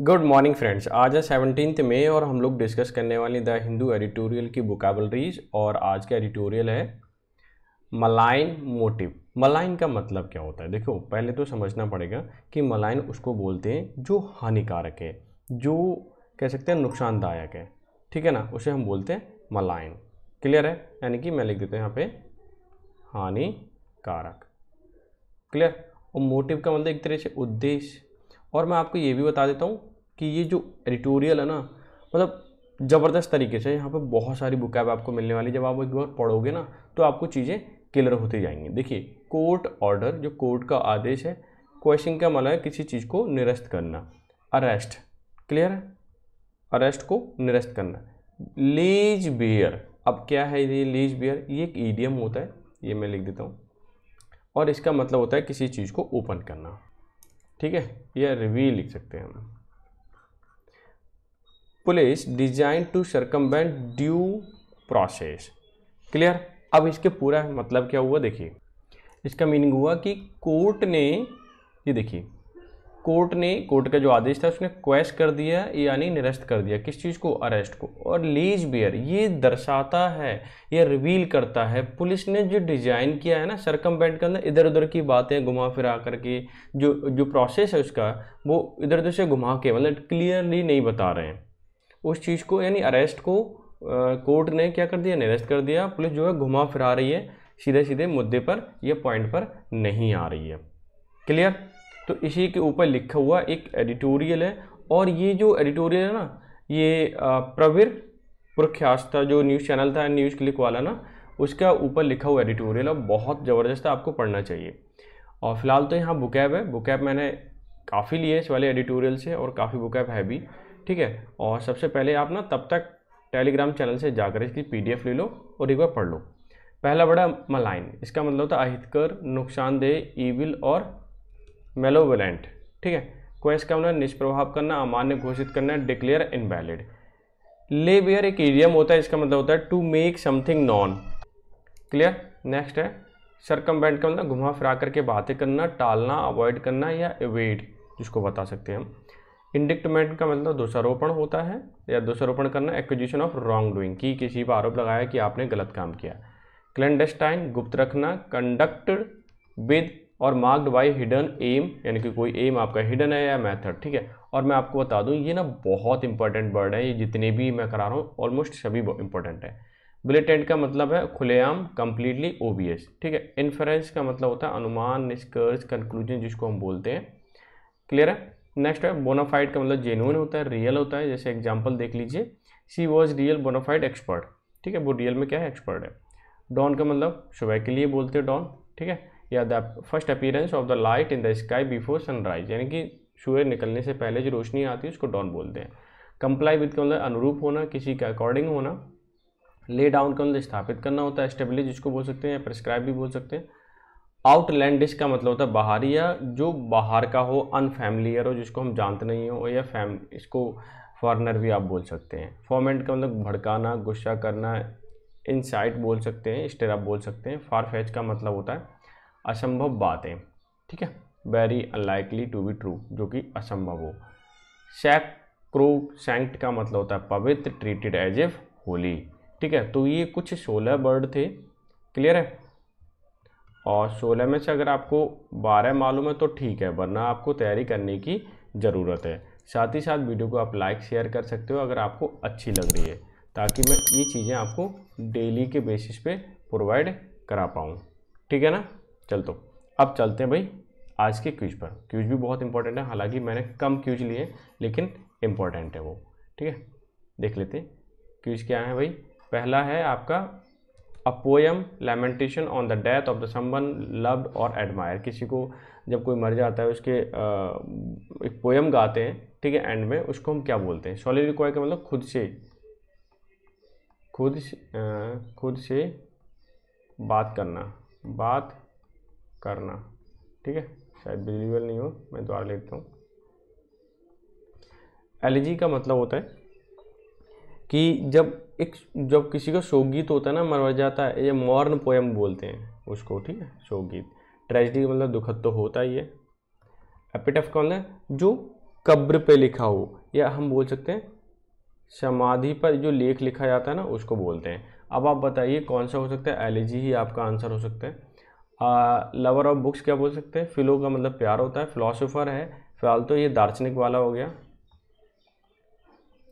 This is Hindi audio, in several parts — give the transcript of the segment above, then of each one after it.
गुड मॉर्निंग फ्रेंड्स आज है सेवनटीन्थ मई और हम लोग डिस्कस करने वाले द हिंदू एडिटोरियल की बुकाबलरीज और आज का एडिटोरियल है मलाइन मोटिव मलाइन का मतलब क्या होता है देखो पहले तो समझना पड़ेगा कि मलाइन उसको बोलते हैं जो हानिकारक है जो कह सकते हैं नुकसानदायक है ठीक है ना उसे हम बोलते हैं मलाइन क्लियर है यानी कि मैं लिख देता हूँ यहाँ पे हानिकारक क्लियर और मोटिव का मतलब एक तरह से उद्देश्य और मैं आपको ये भी बता देता हूँ कि ये जो एडिटोरियल है ना मतलब ज़बरदस्त तरीके से यहाँ पर बहुत सारी बुक ऐप आपको मिलने वाली जब आप एक बार पढ़ोगे ना तो आपको चीज़ें क्लियर होती जाएंगी देखिए कोर्ट ऑर्डर जो कोर्ट का आदेश है क्वेश्चन का मतलब है किसी चीज़ को निरस्त करना अरेस्ट क्लियर है अरेस्ट को निरस्त करना लेज बेयर अब क्या है ये लेज बेयर ये एक ईडीएम होता है ये मैं लिख देता हूँ और इसका मतलब होता है किसी चीज़ को ओपन करना ठीक है या रिवील लिख सकते हैं हम police design to circumvent due process clear अब इसके पूरा मतलब क्या हुआ देखिए इसका मीनिंग हुआ कि कोर्ट ने ये देखिए कोर्ट ने कोर्ट का जो आदेश था उसने क्वेश कर दिया यानी निरस्त कर दिया किस चीज़ को अरेस्ट को और लीज बियर ये दर्शाता है ये रिवील करता है पुलिस ने जो डिजाइन किया है ना सरकम बैंड के अंदर इधर उधर की बातें घुमा फिरा करके जो जो प्रोसेस है उसका वो इधर उधर से घुमा के मतलब क्लियरली नहीं बता रहे हैं उस चीज़ को यानी अरेस्ट को कोर्ट ने क्या कर दिया निरस्त कर दिया पुलिस जो है घुमा फिरा रही है सीधे सीधे मुद्दे पर या पॉइंट पर नहीं आ रही है क्लियर तो इसी के ऊपर लिखा हुआ एक एडिटोरियल है और ये जो एडिटोरियल है ना ये प्रवीर प्रख्यास्ता जो न्यूज़ चैनल था न्यूज़ क्लिक वाला ना उसका ऊपर लिखा हुआ एडिटोरियल है बहुत ज़बरदस्त आपको पढ़ना चाहिए और फिलहाल तो यहाँ बुकैब है बुकैब मैंने काफ़ी लिए इस वाले एडिटोरियल से और काफ़ी बुकैब है भी ठीक है और सबसे पहले आप ना तब तक टेलीग्राम चैनल से जाकर इसकी पीडीएफ ले लो और एक बार पढ़ लो पहला बड़ा मलाइन इसका मतलब था अहितकर नुकसानदेह ईविल और मेलोवेलेंट ठीक है को इसका मतलब निष्प्रभाव करना अमान्य घोषित करना डिक्लेयर इनवैलिड लेबियर एक एरियम होता है इसका मतलब होता है to make something non clear next है सरकम बैंड का मतलब घुमा फिरा करके बातें करना टालना अवॉइड करना या एवेड जिसको बता सकते हैं हम इंडिक्टमेंट का मतलब दोषारोपण होता है या दोषारोपण करना एक्विजिशन ऑफ रॉन्ग डूइंग की किसी पर आरोप लगाया कि आपने गलत काम किया क्लैंडस्टाइन गुप्त रखना कंडक्ट विद और मार्क्ड बाई हिडन एम यानी कि कोई एम आपका हिडन है या मैथड ठीक है और मैं आपको बता दूं ये ना बहुत इंपॉर्टेंट वर्ड है ये जितने भी मैं करा रहा हूँ ऑलमोस्ट सभी इंपॉर्टेंट है ब्लिटेंट का मतलब है खुलेआम कम्प्लीटली ओ ठीक है इन्फ्रेंस का मतलब होता है अनुमान निष्कर्ष कंक्लूजन जिसको हम बोलते हैं क्लियर है नेक्स्ट है बोनाफाइड का मतलब जेनुअन होता है रियल होता है जैसे एग्जाम्पल देख लीजिए she was real bona fide expert ठीक है वो रियल में क्या है एक्सपर्ट है डॉन का मतलब सुबह के लिए बोलते हैं डॉन ठीक है या the first appearance of the light in the sky before sunrise यानी कि सूर्य निकलने से पहले जो रोशनी आती है उसको डॉन बोलते हैं कंप्लाई विद के मतलब अनुरूप होना किसी के अकॉर्डिंग होना ले डाउन का मतलब स्थापित करना होता है स्टेबलिज जिसको बोल सकते हैं या प्रिस्क्राइब भी बोल सकते हैं आउटलैंडिश का मतलब होता है बाहरी या जो बाहर का हो अनफैमिलियर हो जिसको हम जानते नहीं हो या फैम इसको फॉरनर भी आप बोल सकते हैं फॉर्मेंट का मतलब भड़काना गुस्सा करना इनसाइट बोल सकते हैं स्टेरा बोल सकते हैं फार फैच का मतलब होता है असंभव बातें ठीक है very unlikely to be true जो कि असंभव हो सैक्रो सेंक्ट का मतलब होता है पवित्र ट्रीटेड एज एफ होली ठीक है तो ये कुछ सोलह वर्ड थे क्लियर है और सोलह में से अगर आपको बारह मालूम है तो ठीक है वरना आपको तैयारी करने की ज़रूरत है साथ ही साथ वीडियो को आप लाइक शेयर कर सकते हो अगर आपको अच्छी लग रही है ताकि मैं ये चीज़ें आपको डेली के बेसिस पे प्रोवाइड करा पाऊँ ठीक है ना चल तो अब चलते हैं भाई आज के क्यूज पर क्यूज भी बहुत इंपॉर्टेंट है हालांकि मैंने कम क्यूज लिए लेकिन इम्पॉर्टेंट है वो ठीक है देख लेते हैं क्यूज क्या है भाई पहला है आपका a poem lamentation on the death of the someone love और एडमायर किसी को जब कोई मर जाता है उसके आ, एक पोएम गाते हैं ठीक है एंड में उसको हम क्या बोलते हैं रिक्वायर का मतलब खुद से खुद से आ, खुद से बात करना बात करना ठीक है शायद विजुअल नहीं हो मैं दोबारा लेता हूँ एलर्जी का मतलब होता है कि जब एक जब किसी का शोक गीत होता है ना मरवा जाता है ये मॉर्न पोएम बोलते हैं उसको ठीक है शोक गीत ट्रेजिडी का मतलब दुखद तो होता ही है एपिटफ कौन है जो कब्र पे लिखा हो या हम बोल सकते हैं समाधि पर जो लेख लिखा जाता है ना उसको बोलते हैं अब आप बताइए कौन सा हो सकता है एलिजी ही आपका आंसर हो सकता है लवर ऑफ बुक्स क्या बोल सकते हैं फिलो का मतलब प्यार होता है फिलोसोफर है फिलहाल तो ये दार्शनिक वाला हो गया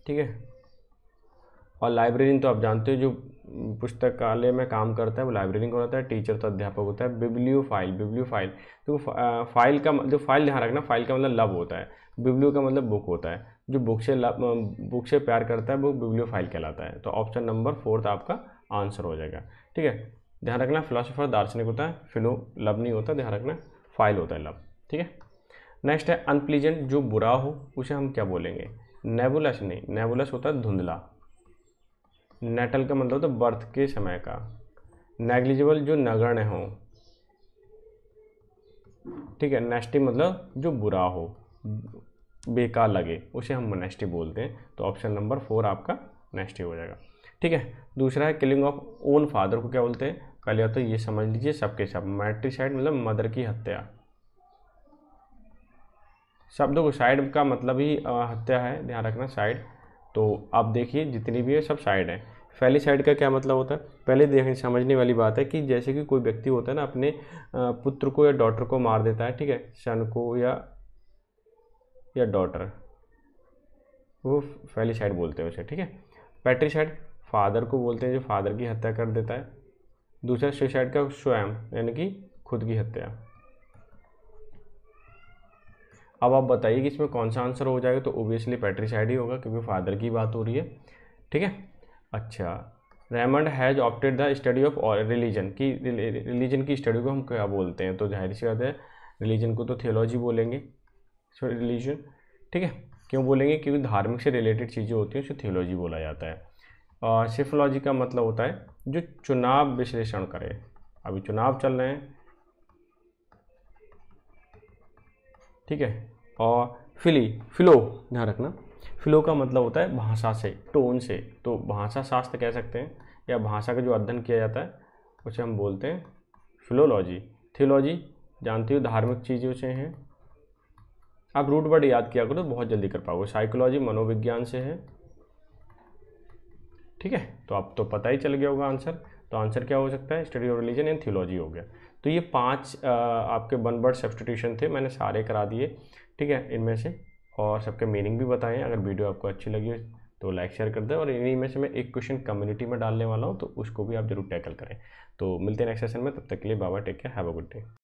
ठीक है और लाइब्रेरियन तो आप जानते हो जो पुस्तकालय में काम करता है वो लाइब्रेरियन कौन होता है टीचर तो अध्यापक होता है बिब्लियो फाइल बिब्लियो फाइल तो फाइल का जो फाइल ध्यान रखना फाइल का मतलब लव होता है बिब्लियो का मतलब बुक होता है जो बुक से बुक से प्यार करता है वो बिब्लियो फाइल कहलाता है तो ऑप्शन नंबर फोर्थ आपका आंसर हो जाएगा ठीक है ध्यान रखना फिलोसोफर दार्शनिक होता है फिलो लब नहीं होता ध्यान रखना फाइल होता है लब ठीक है नेक्स्ट है अनप्लीजेंट जो बुरा हो उसे हम क्या बोलेंगे नेबुलस नहीं नेबुलस होता है धुंधला नेटल का मतलब होता है बर्थ के समय का नेग्लिजिबल जो नगण्य हो ठीक है नेस्टी मतलब जो बुरा हो बेकार लगे उसे हम नेस्टी बोलते हैं तो ऑप्शन नंबर फोर आपका नेस्टी हो जाएगा ठीक है दूसरा है किलिंग ऑफ ओन फादर को क्या बोलते हैं कल या तो ये समझ लीजिए सबके सब साइड मतलब मदर की हत्या शब्दों को साइड का मतलब ही हत्या है ध्यान रखना साइड तो आप देखिए जितनी भी है सब साइड है पहली साइड का क्या मतलब होता है पहले देखने समझने वाली बात है कि जैसे कि कोई व्यक्ति होता है ना अपने पुत्र को या डॉटर को मार देता है ठीक है सन को या या डॉटर वो फैली साइड बोलते हैं उसे ठीक है पैट्री साइड फादर को बोलते हैं जो फादर की हत्या कर देता है दूसरा सुसाइड का स्वयं यानी कि खुद की हत्या अब आप बताइए कि इसमें कौन सा आंसर हो जाएगा तो ओबियसली पैट्रीसाइड ही होगा क्योंकि फादर की बात हो रही है ठीक है अच्छा Raymond has opted the study of religion की रिलीजन की स्टडी को हम क्या बोलते हैं तो जाहिर सी बात है रिलीजन को तो थियोलॉजी बोलेंगे सो रिलीजन ठीक है क्यों बोलेंगे क्योंकि धार्मिक से रिलेटेड चीज़ें होती हैं उसे थियोलॉजी बोला जाता है सिफोलॉजी का मतलब होता है जो चुनाव विश्लेषण करे अभी चुनाव चल रहे हैं ठीक है और फिली फिलो ध्यान रखना फिलो का मतलब होता है भाषा से टोन से तो भाषा शास्त्र कह सकते हैं या भाषा का जो अध्ययन किया जाता है उसे हम बोलते हैं फिलोलॉजी थियोलॉजी जानते हो धार्मिक चीज़ों से हैं आप रूट वर्ड याद किया करो तो बहुत जल्दी कर पाओगे साइकोलॉजी मनोविज्ञान से है ठीक है तो आप तो पता ही चल गया होगा आंसर तो आंसर क्या हो सकता है study of religion and theology हो गया तो ये पांच आपके वन वर्ड सब्सटीट्यूशन थे मैंने सारे करा दिए ठीक है इनमें से और सबके मीनिंग भी बताएं अगर वीडियो आपको अच्छी लगी हो तो लाइक शेयर कर दें और इन्हीं में से मैं एक क्वेश्चन कम्युनिटी में डालने वाला हूँ तो उसको भी आप जरूर टैकल करें तो मिलते हैं नेक्स्ट सेशन में तब तक के लिए बाबा take care have a good day